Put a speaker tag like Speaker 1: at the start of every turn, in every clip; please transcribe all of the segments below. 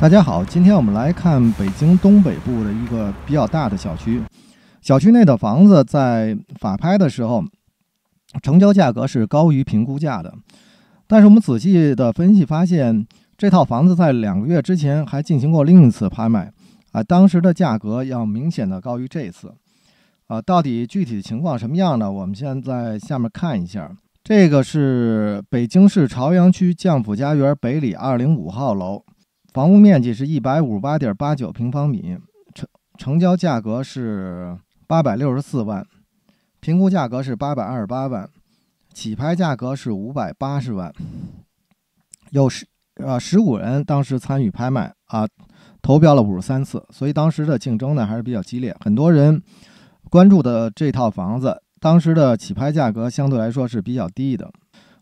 Speaker 1: 大家好，今天我们来看北京东北部的一个比较大的小区。小区内的房子在法拍的时候，成交价格是高于评估价的。但是我们仔细的分析发现，这套房子在两个月之前还进行过另一次拍卖啊，当时的价格要明显的高于这次啊。到底具体情况什么样呢？我们现在下面看一下。这个是北京市朝阳区将府家园北里二零五号楼。房屋面积是一百五十八点八九平方米，成成交价格是八百六十四万，评估价格是八百二十八万，起拍价格是五百八十万。有十呃十五人当时参与拍卖啊，投标了五十三次，所以当时的竞争呢还是比较激烈。很多人关注的这套房子，当时的起拍价格相对来说是比较低的。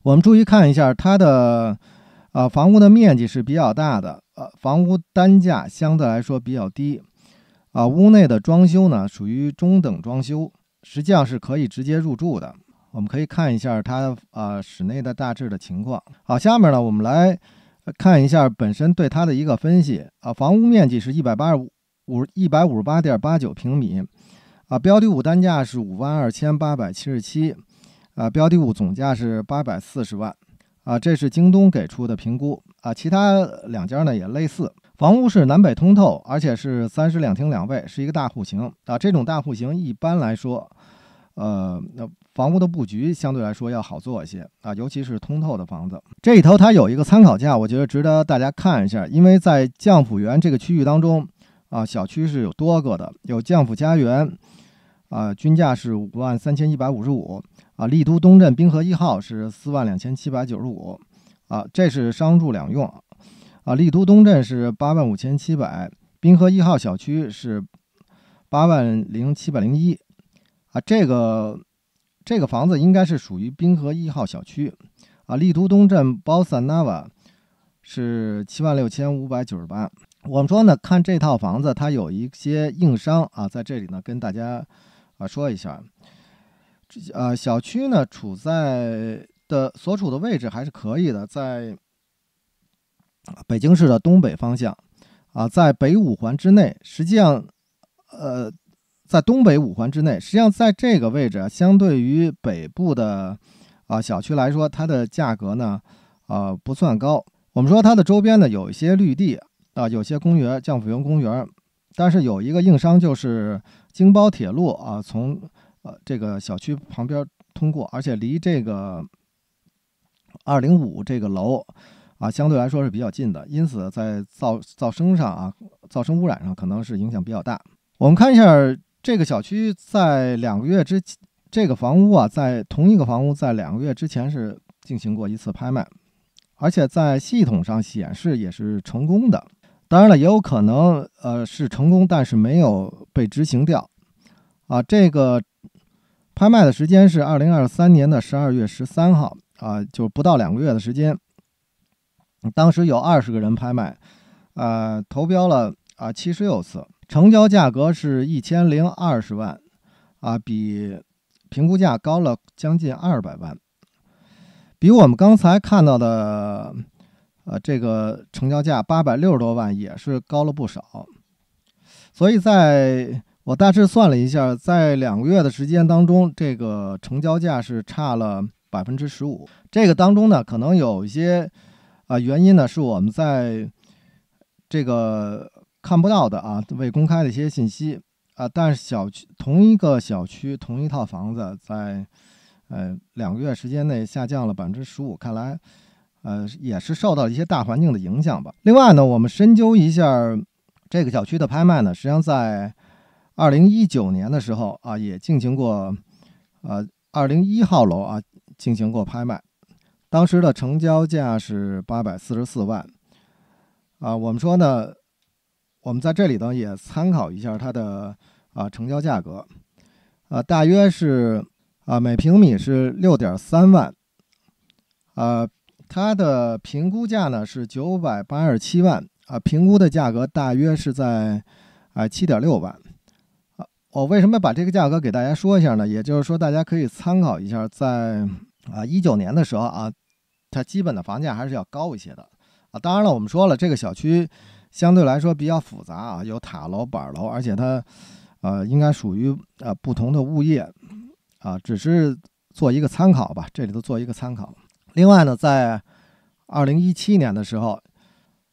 Speaker 1: 我们注意看一下它的啊房屋的面积是比较大的。呃，房屋单价相对来说比较低，啊，屋内的装修呢属于中等装修，实际上是可以直接入住的。我们可以看一下它啊室内的大致的情况。好，下面呢我们来看一下本身对它的一个分析啊，房屋面积是一百八十五五一百五十八点八九平米，啊，标的物单价是五万二千八百七十七，啊，标的物总价是八百四十万。啊，这是京东给出的评估啊，其他两家呢也类似。房屋是南北通透，而且是三室两厅两卫，是一个大户型啊。这种大户型一般来说，呃，房屋的布局相对来说要好做一些啊，尤其是通透的房子。这里头它有一个参考价，我觉得值得大家看一下，因为在将浦园这个区域当中啊，小区是有多个的，有将浦家园，啊，均价是五万三千一百五十五。啊，丽都东镇滨河一号是四万两千七百九十五，啊，这是商住两用，啊，丽都东镇是八万五千七百，滨河一号小区是八万零七百零一，啊，这个这个房子应该是属于滨河一号小区，啊，丽都东镇 Bosanava 是七万六千五百九十八，我们说呢，看这套房子它有一些硬伤啊，在这里呢跟大家啊说一下。呃小区呢处在的所处的位置还是可以的，在北京市的东北方向，啊，在北五环之内。实际上，呃，在东北五环之内，实际上在这个位置，相对于北部的啊小区来说，它的价格呢，啊不算高。我们说它的周边呢有一些绿地啊，有些公园，将府园公园，但是有一个硬伤就是京包铁路啊，从。呃，这个小区旁边通过，而且离这个二零五这个楼啊，相对来说是比较近的，因此在噪噪声上啊，噪声污染上可能是影响比较大。我们看一下这个小区在两个月之这个房屋啊，在同一个房屋在两个月之前是进行过一次拍卖，而且在系统上显示也是成功的。当然了，也有可能呃是成功，但是没有被执行掉啊，这个。拍卖的时间是二零二三年的十二月十三号啊，就不到两个月的时间。当时有二十个人拍卖，呃，投标了啊七十六次，成交价格是一千零二十万，啊，比评估价高了将近二百万，比我们刚才看到的，呃，这个成交价八百六十多万也是高了不少，所以在。我大致算了一下，在两个月的时间当中，这个成交价是差了百分之十五。这个当中呢，可能有一些啊原因呢，是我们在这个看不到的啊，未公开的一些信息啊。但是小区同一个小区同一套房子，在呃两个月时间内下降了百分之十五，看来呃也是受到一些大环境的影响吧。另外呢，我们深究一下这个小区的拍卖呢，实际上在。二零一九年的时候啊，也进行过，呃，二零一号楼啊进行过拍卖，当时的成交价是八百四十四万，啊，我们说呢，我们在这里呢也参考一下它的啊成交价格，啊，大约是啊每平米是六点三万，啊，它的评估价呢是九百八十七万，啊，评估的价格大约是在啊七点六万。我为什么把这个价格给大家说一下呢？也就是说，大家可以参考一下，在啊一九年的时候啊，它基本的房价还是要高一些的啊。当然了，我们说了，这个小区相对来说比较复杂啊，有塔楼、板楼，而且它呃应该属于呃不同的物业啊，只是做一个参考吧。这里头做一个参考。另外呢，在二零一七年的时候，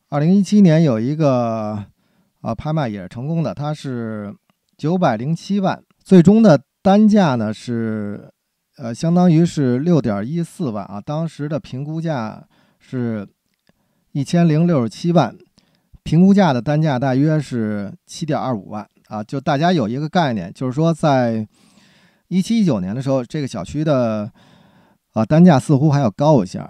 Speaker 1: 二零一七年有一个啊拍卖也是成功的，它是。九百零七万，最终的单价呢是，呃，相当于是六点一四万啊。当时的评估价是一千零六十七万，评估价的单价大约是七点二五万啊。就大家有一个概念，就是说在一七一九年的时候，这个小区的啊单价似乎还要高一些。